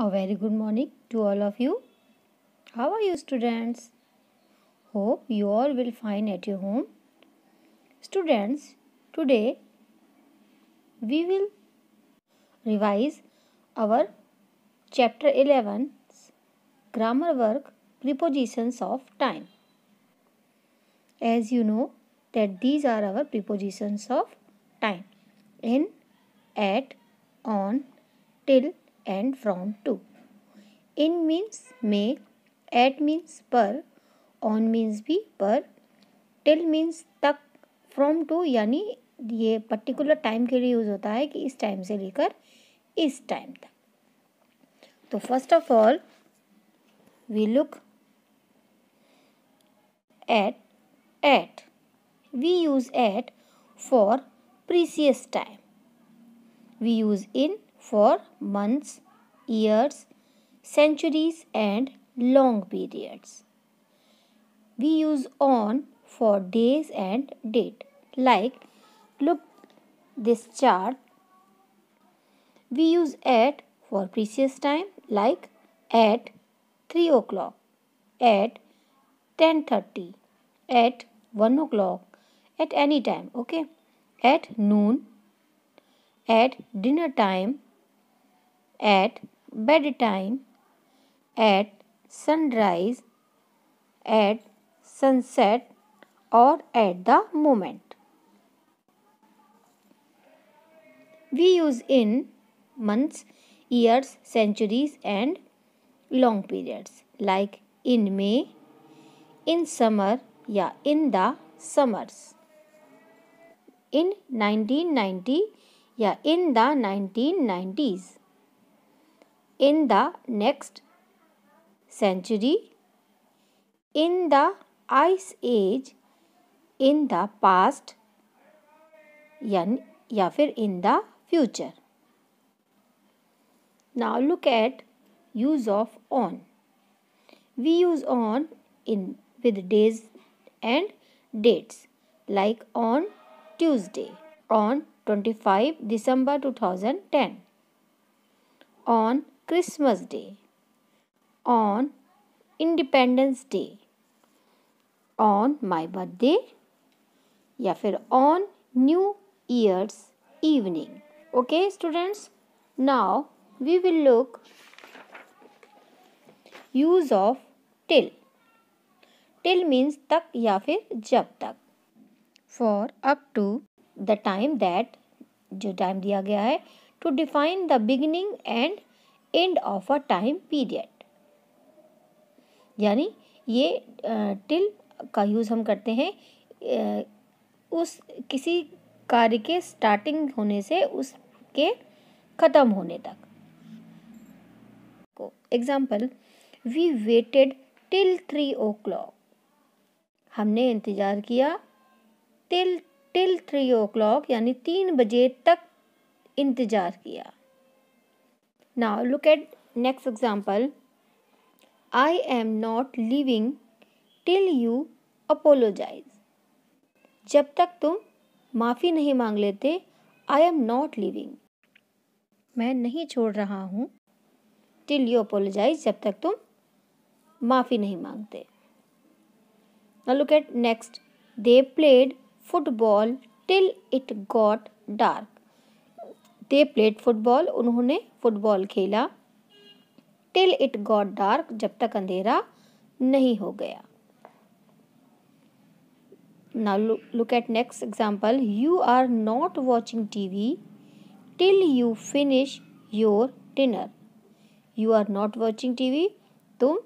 A very good morning to all of you. How are you, students? Hope you all will find at your home. Students, today we will revise our chapter 11 grammar work prepositions of time. As you know that these are our prepositions of time in, at, on, till, and from to in means में at means पर on means भी पर till means तक from to यानी ये particular time के लिए use होता है कि इस टाइम से लेकर इस टाइम तक तो first of all we look at at we use at for precious time we use in for months, years, centuries and long periods. We use on for days and date. Like look this chart. We use at for previous time like at 3 o'clock, at 10.30, at 1 o'clock, at any time, okay? At noon, at dinner time, at bedtime, at sunrise, at sunset, or at the moment. We use in months, years, centuries, and long periods like in May, in summer, yeah, in the summers. In 1990, yeah, in the 1990s in the next century, in the ice age, in the past या yāfir, in the future. Now look at use of on. We use on in with days and dates like on Tuesday, on 25 December 2010, on Christmas Day, on Independence Day, on my birthday, या फिर on New Year's evening. Okay, students. Now we will look use of till. Till means तक या फिर जब तक. For up to the time that जो time दिया गया to define the beginning and end of a time period यानी ये टिल का यूज़ हम करते हैं उस किसी कार्य के स्टार्टिंग होने से उसके ख़त्म होने तक example we waited till three o'clock हमने इंतज़ार किया till till three o'clock यानी तीन बजे तक इंतज़ार किया now look at next example i am not leaving till you apologize जब तक तुम माफ़ी नहीं मांग लेते आई एम नॉट लिविंग मैं नहीं छोड़ रहा हूँ टिल यू अपोलोजाइज जब तक तुम माफ़ी नहीं मांगते look at next they played football till it got dark they played football उन्होंने फुटबॉल खेला टिल इट गॉट डार्क जब तक अंधेरा नहीं हो गया now look at next example you are not watching TV till you finish your dinner you are not watching TV तुम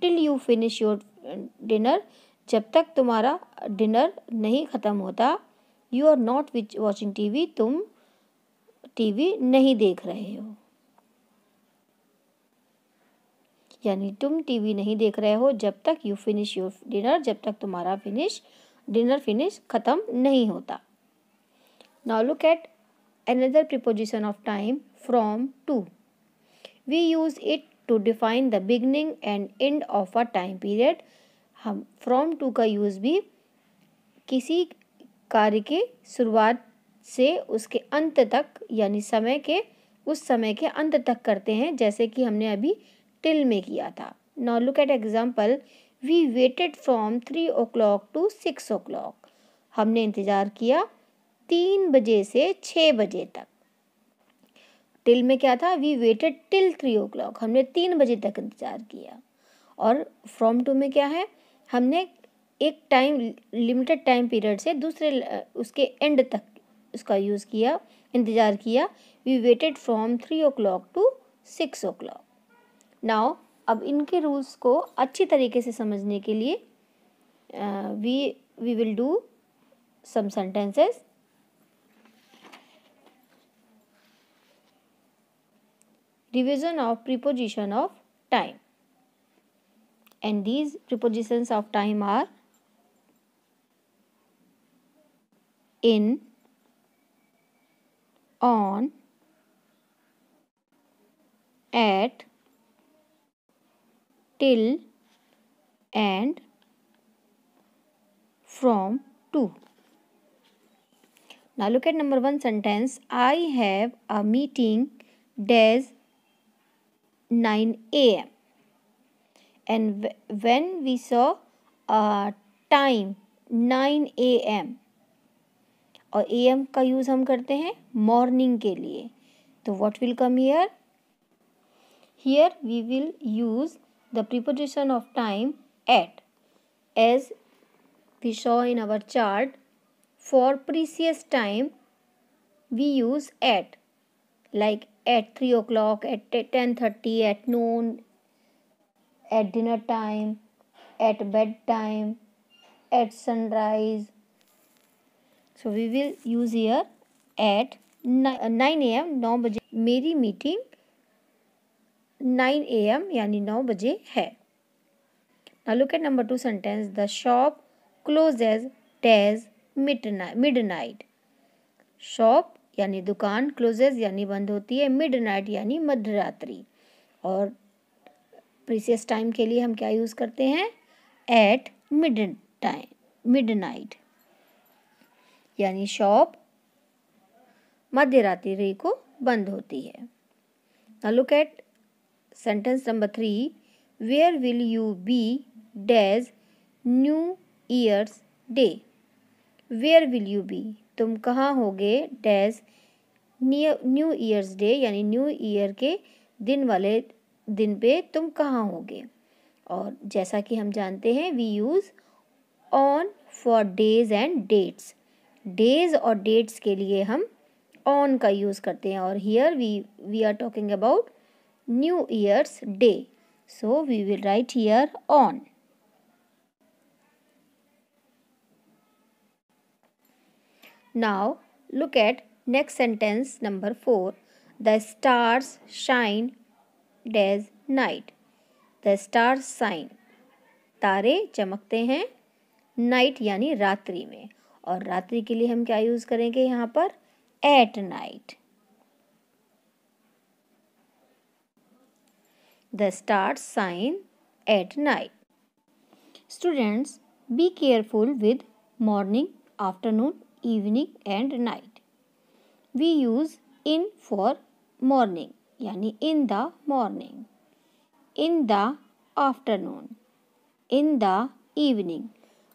till you finish your dinner जब तक तुम्हारा डिनर नहीं ख़त्म होता you are not which watching TV तुम TV नहीं देख रहे हो यानी तुम टीवी नहीं देख रहे हो जब तक यू फिनिश योर डिनर जब तक तुम्हारा फिनिश डिनर फिनिश ख़त्म नहीं होता now look at another preposition of time from to we use it to define the beginning and end of a time period हम फ्रॉम टू का use भी किसी कार्य के शुरुआत से उसके अंत तक यानी समय के उस समय के अंत तक करते हैं जैसे कि हमने अभी टिल में किया था now look at example we waited from three o'clock to six o'clock हमने इंतज़ार किया तीन बजे से छः बजे तक टिल में क्या था we waited till three o'clock हमने तीन बजे तक इंतज़ार किया और फ्रॉम टू में क्या है हमने एक टाइम लिमिटेड टाइम पीरियड से दूसरे उसके एंड तक उसका यूज़ किया इंतज़ार किया we waited from three o'clock to six o'clock now अब इनके रूल्स को अच्छी तरीके से समझने के लिए we we will do some sentences revision of preposition of time and these prepositions of time are in, on, at, till, and from to. Now look at number one sentence. I have a meeting dash 9 a.m. And when we saw a uh, time 9 a.m. और A M का use हम करते हैं morning के लिए तो what will come here here we will use the preposition of time at as we show in our chart for precious time we use at like at three o'clock at ten thirty at noon at dinner time at bed time at sunrise so we will use here at nine am नौ बजे मेरी meeting nine A M यानी नौ बजे है ना look at number two sentence the shop closes dash midnight midnight shop यानी दुकान closes यानी बंद होती है मिड नाइट यानी मध्यरात्रि और प्रीसियस टाइम के लिए हम क्या यूज़ करते हैं at mid time midnight यानी शॉप मध्य रात्रि को बंद होती है now look at sentence number 3 where will you be dash new year's day where will you तुम कहाँ होगे डेज न्यू ईयर्स डे यानी न्यू ईयर के दिन वाले दिन पे तुम कहाँ होगे और जैसा कि हम जानते हैं we use on for days and dates days और डेट्स के लिए हम ऑन का यूज़ करते हैं और here we we are talking about new year's day so we will write here on now look at next sentence number four the stars shine dash night the stars shine तारे चमकते हैं night यानी रात्रि में और रात्रि के लिए हम क्या यूज करेंगे यहाँ पर at night the star shine at night students be careful with morning afternoon evening and night we use in for morning यानी in the morning in the afternoon in the evening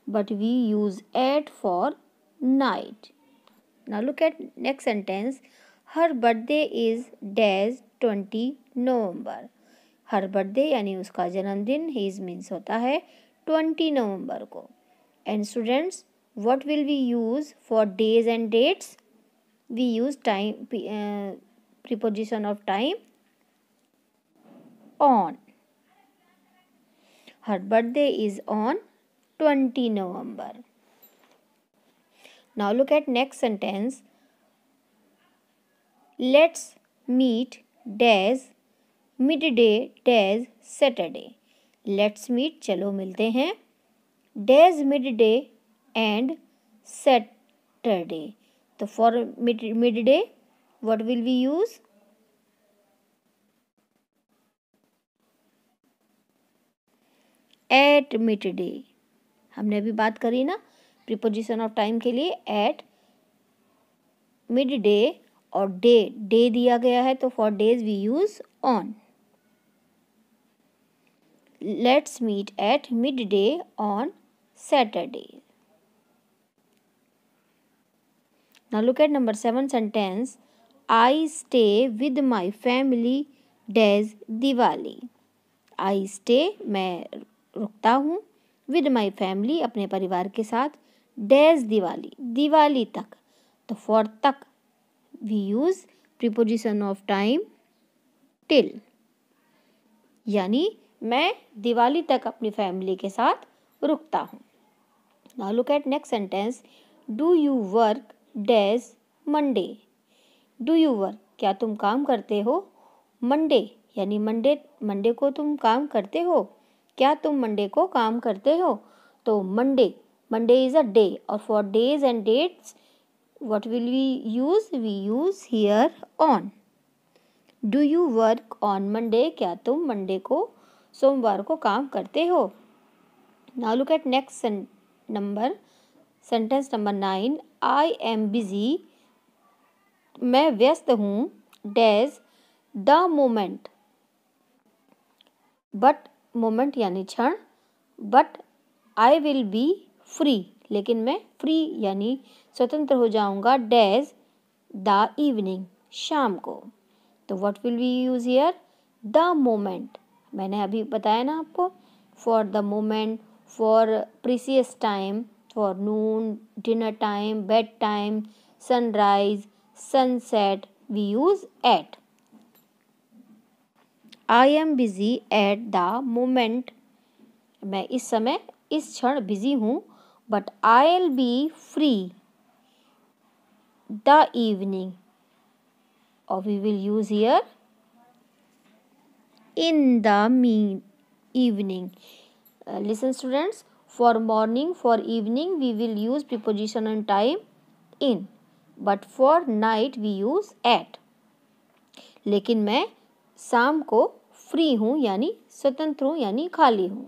but we use at for night. Now look at next sentence. Her birthday is dash 20 November हर birthday यानी उसका जन्मदिन his means होता है twenty November को and students what will we use for days and dates we use time preposition of time on her birthday is on twenty November now look at next sentence let's meet dash midday dash Saturday let's meet चलो मिलते हैं dash midday and Saturday तो for mid midday what will be use at midday हमने अभी बात करी ना preposition of time के लिए एट मिड डे और डे डे दिया गया है तो for days we use on let's meet at midday on Saturday now look at number seven sentence I stay with my family dash Diwali I stay मैं रुकता हूँ with my family अपने परिवार के साथ डैज दिवाली दिवाली तक तो फॉर तक we use preposition of time till यानी मैं दिवाली तक अपनी फैमिली के साथ रुकता हूँ now look at next sentence do you work dash Monday do you work क्या तुम काम करते हो मंडे यानी मंडे मंडे को तुम काम करते हो क्या तुम मंडे को काम करते हो तो Monday Monday is a day और for days and dates what will we use we use here on do you work on Monday क्या तुम मंडे को सोमवार को काम करते हो now look at next number sentence number nine I am busy मैं व्यस्त हूँ dash the moment but moment यानी क्षण but I will be free लेकिन मैं फ्री यानी स्वतंत्र हो जाऊंगा डैज द इवनिंग शाम को तो what will we use here the moment मैंने अभी बताया ना आपको for the moment for precious time for noon dinner time bed time sunrise sunset we use at I am busy at the moment मैं इस समय इस क्षण बिजी हूँ but I'll be free the evening और we will use here in the mean evening listen students for morning for evening we will use preposition and time in but for night we use at लेकिन मैं शाम को free हूँ यानी स्वतंत्र हूँ यानी खाली हूँ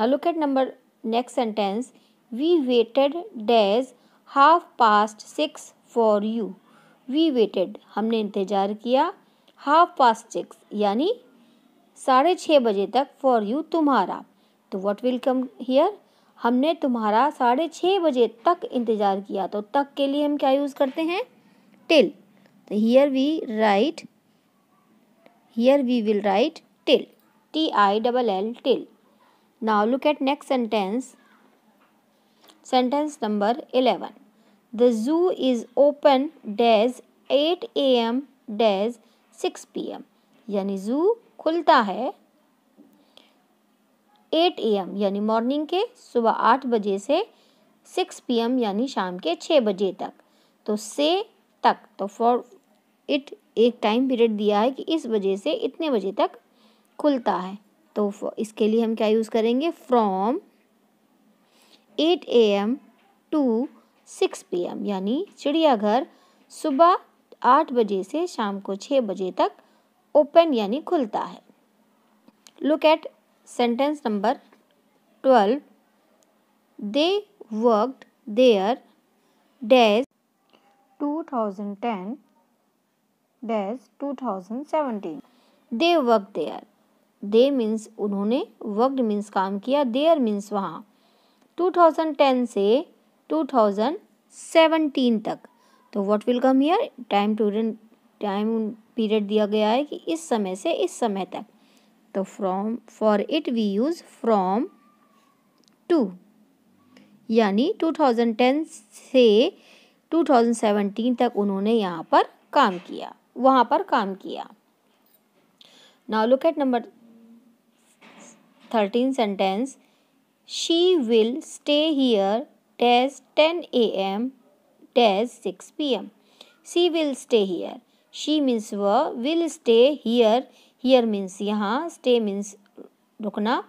now look at number next sentence we waited dash half past six for you we waited हमने इंतज़ार किया हाफ पास्ट सिक्स यानी साढ़े छः बजे तक फॉर यू तुम्हारा तो वॉट विल कम हियर हमने तुम्हारा साढ़े छः बजे तक इंतज़ार किया तो तक के लिए हम क्या यूज़ करते हैं टिल तो here we write Here we will write till. T-I-double-L till. Now look at next sentence. Sentence number 11. The zoo is open dash 8 a.m. dash 6 p.m. यानी जू खुलता है 8 एम यानी मॉर्निंग के सुबह आठ बजे से 6 पीएम यानी शाम के छः बजे तक तो से तक तो फॉर इट एक टाइम पीरियड दिया है कि इस बजे से इतने बजे तक खुलता है तो इसके लिए हम क्या यूज़ करेंगे from eight A M to six P M यानी चिड़ियाघर सुबह आठ बजे से शाम को छः बजे तक ओपन यानी खुलता है look at sentence number twelve they worked there thousand ten seventeen they work there they means उन्होंने वर्क मीन्स काम किया देयर मीन्स वहाँ टू थाउजेंड टेन से टू थाउजेंड सेवनटीन तक तो what will come here time student time period दिया गया है कि इस समय से इस समय तक तो from for it we use from to यानी टू थाउजेंड टेन से टू थाउजेंड सेवनटीन तक उन्होंने यहाँ पर काम किया वहाँ पर काम किया now look at number thirteen sentence she will stay here dash ten A M dash six P M she will stay here she means व will stay here here means यहाँ स्टे मीन्स रुकना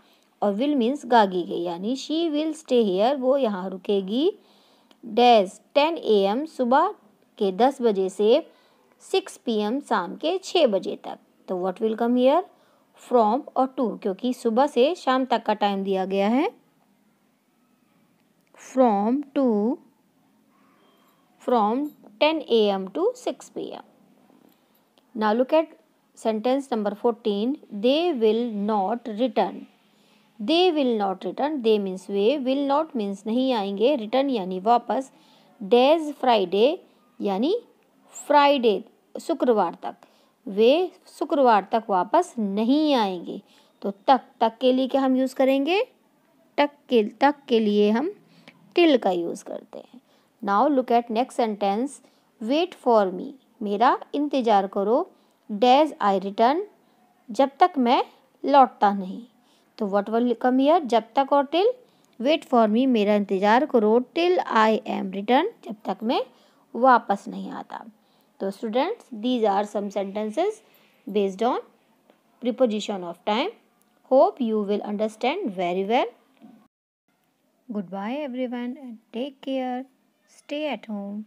और will means गागी गई यानी she will stay here वो यहाँ रुकेगी dash ten A M सुबह के दस बजे से सिक्स पी शाम के छः बजे तक तो what will come here from और टू क्योंकि सुबह से शाम तक का टाइम दिया गया है from to from ten A M to six P M नालू कैट sentence number fourteen they will not return they will not return they means वे विल नॉट मीन्स नहीं आएंगे रिटर्न यानी वापस डेज फ्राइडे यानी फ्राइडे शुक्रवार तक वे शुक्रवार तक वापस नहीं आएंगे तो तक तक के लिए क्या हम यूज़ करेंगे टक के तक के लिए हम टिल का यूज़ करते हैं now look at next sentence wait for me मेरा इंतज़ार करो डैज आई रिटर्न जब तक मैं लौटता नहीं तो वट वल कम ईयर जब तक और टिल वेट फॉर मी मेरा इंतज़ार करो टिल आई एम रिटर्न जब तक मैं वापस नहीं आता So students, these are some sentences based on preposition of time. Hope you will understand very well. Goodbye everyone and take care. Stay at home.